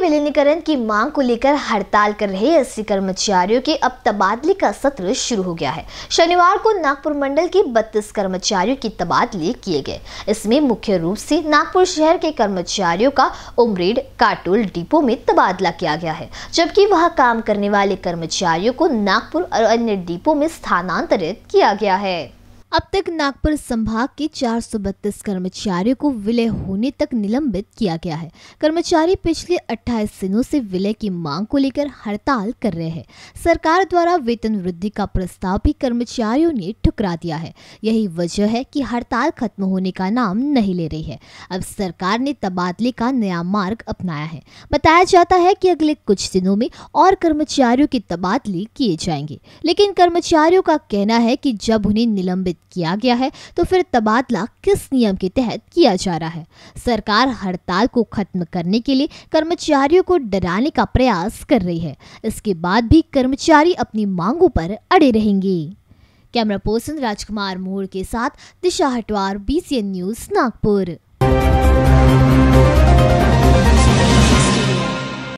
विलीनीकरण की मांग को लेकर हड़ताल कर रहे अस्सी कर्मचारियों के अब तबादले का सत्र शुरू हो गया है शनिवार को नागपुर मंडल के बत्तीस कर्मचारियों की तबादले किए गए इसमें मुख्य रूप से नागपुर शहर के कर्मचारियों का उमरेड काटोल डिपो में तबादला किया गया है जबकि वहां काम करने वाले कर्मचारियों को नागपुर और अन्य डिपो में स्थानांतरित किया गया है अब तक नागपुर संभाग के चार कर्मचारियों को विलय होने तक निलंबित किया गया है कर्मचारी पिछले 28 दिनों से विलय की मांग को लेकर हड़ताल कर रहे हैं सरकार द्वारा वेतन वृद्धि का प्रस्ताव भी कर्मचारियों ने ठुकरा दिया है यही वजह है कि हड़ताल खत्म होने का नाम नहीं ले रही है अब सरकार ने तबादले का नया मार्ग अपनाया है बताया जाता है की अगले कुछ दिनों में और कर्मचारियों के तबादले किए जाएंगे लेकिन कर्मचारियों का कहना है की जब उन्हें निलंबित घोषित किया गया है तो फिर तबादला किस नियम के तहत किया जा रहा है सरकार हड़ताल को खत्म करने के लिए कर्मचारियों को डराने का प्रयास कर रही है इसके बाद भी कर्मचारी अपनी मांगों पर अड़े रहेंगे कैमरा पर्सन राजकुमार मोड़ के साथ दिशा हटवार बी न्यूज नागपुर